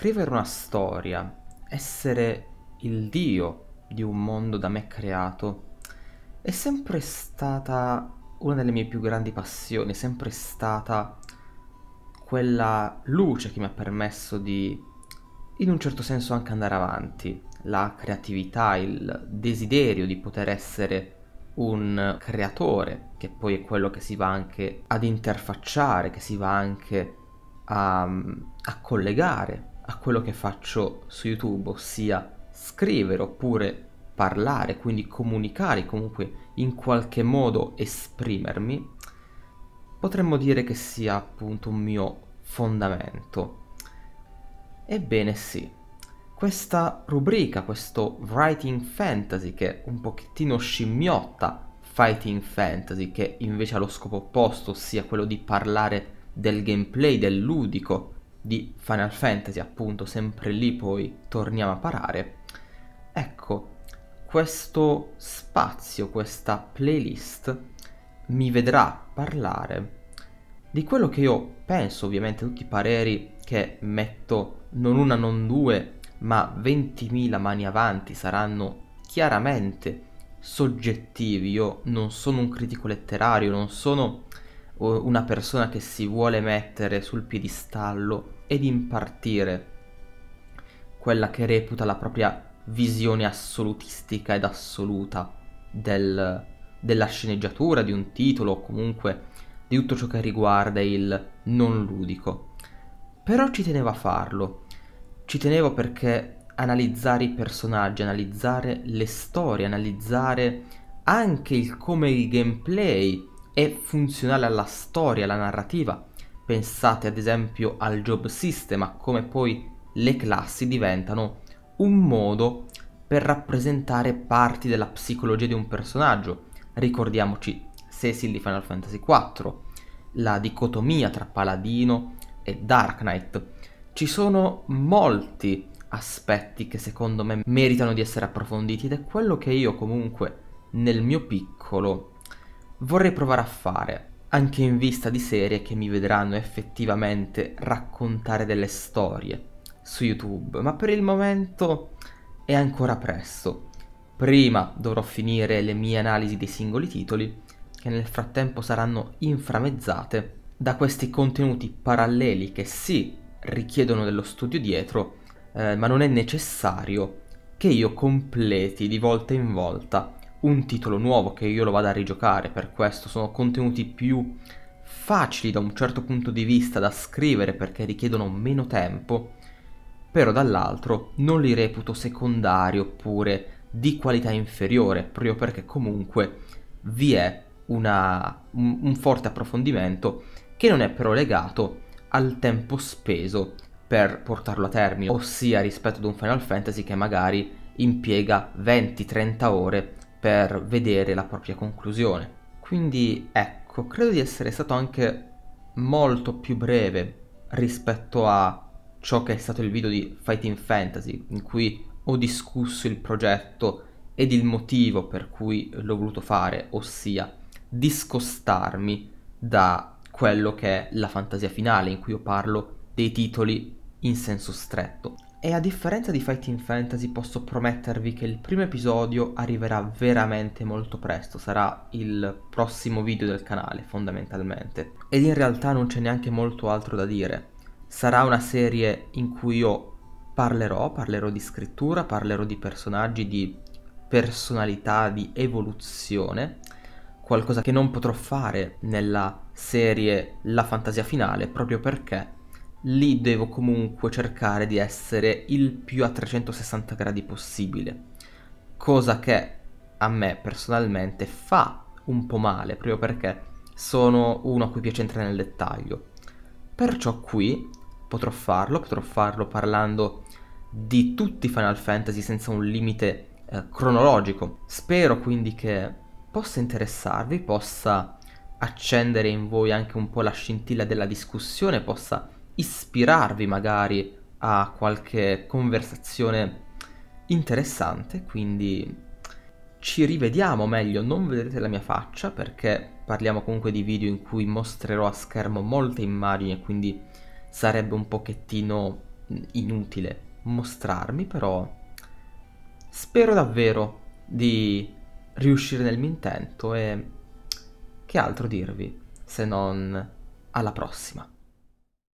scrivere una storia, essere il dio di un mondo da me creato, è sempre stata una delle mie più grandi passioni, è sempre stata quella luce che mi ha permesso di, in un certo senso, anche andare avanti, la creatività, il desiderio di poter essere un creatore, che poi è quello che si va anche ad interfacciare, che si va anche a, a collegare a quello che faccio su YouTube, ossia scrivere oppure parlare, quindi comunicare, comunque in qualche modo esprimermi, potremmo dire che sia appunto un mio fondamento. Ebbene sì, questa rubrica, questo writing fantasy che è un pochettino scimmiotta fighting fantasy che invece ha lo scopo opposto, ossia quello di parlare del gameplay, del ludico, di Final Fantasy, appunto, sempre lì poi torniamo a parare. Ecco, questo spazio, questa playlist mi vedrà parlare di quello che io penso, ovviamente tutti i pareri che metto non una, non due, ma 20.000 mani avanti saranno chiaramente soggettivi, io non sono un critico letterario, non sono una persona che si vuole mettere sul piedistallo ed impartire quella che reputa la propria visione assolutistica ed assoluta del, della sceneggiatura, di un titolo o comunque di tutto ciò che riguarda il non ludico. Però ci tenevo a farlo, ci tenevo perché analizzare i personaggi, analizzare le storie, analizzare anche il come il gameplay è funzionale alla storia, alla narrativa. Pensate ad esempio al job system, a come poi le classi diventano un modo per rappresentare parti della psicologia di un personaggio. Ricordiamoci Cecil di Final Fantasy IV, la dicotomia tra Paladino e Dark Knight. Ci sono molti aspetti che secondo me meritano di essere approfonditi ed è quello che io comunque nel mio piccolo vorrei provare a fare, anche in vista di serie che mi vedranno effettivamente raccontare delle storie su YouTube, ma per il momento è ancora presto. Prima dovrò finire le mie analisi dei singoli titoli, che nel frattempo saranno inframezzate da questi contenuti paralleli che sì richiedono dello studio dietro, eh, ma non è necessario che io completi di volta in volta un titolo nuovo che io lo vado a rigiocare, per questo sono contenuti più facili da un certo punto di vista da scrivere perché richiedono meno tempo, però dall'altro non li reputo secondari oppure di qualità inferiore, proprio perché comunque vi è una, un, un forte approfondimento che non è però legato al tempo speso per portarlo a termine, ossia rispetto ad un Final Fantasy che magari impiega 20-30 ore per vedere la propria conclusione. Quindi ecco, credo di essere stato anche molto più breve rispetto a ciò che è stato il video di Fighting Fantasy, in cui ho discusso il progetto ed il motivo per cui l'ho voluto fare, ossia discostarmi da quello che è la fantasia finale, in cui io parlo dei titoli in senso stretto. E a differenza di Fighting Fantasy posso promettervi che il primo episodio arriverà veramente molto presto, sarà il prossimo video del canale fondamentalmente. Ed in realtà non c'è neanche molto altro da dire. Sarà una serie in cui io parlerò, parlerò di scrittura, parlerò di personaggi, di personalità, di evoluzione, qualcosa che non potrò fare nella serie La fantasia finale proprio perché lì devo comunque cercare di essere il più a 360 gradi possibile, cosa che a me personalmente fa un po' male, proprio perché sono uno a cui piace entrare nel dettaglio. Perciò qui potrò farlo, potrò farlo parlando di tutti i Final Fantasy senza un limite eh, cronologico. Spero quindi che possa interessarvi, possa accendere in voi anche un po' la scintilla della discussione, possa ispirarvi magari a qualche conversazione interessante, quindi ci rivediamo meglio, non vedrete la mia faccia perché parliamo comunque di video in cui mostrerò a schermo molte immagini, quindi sarebbe un pochettino inutile mostrarmi, però spero davvero di riuscire nel mio intento e che altro dirvi se non alla prossima.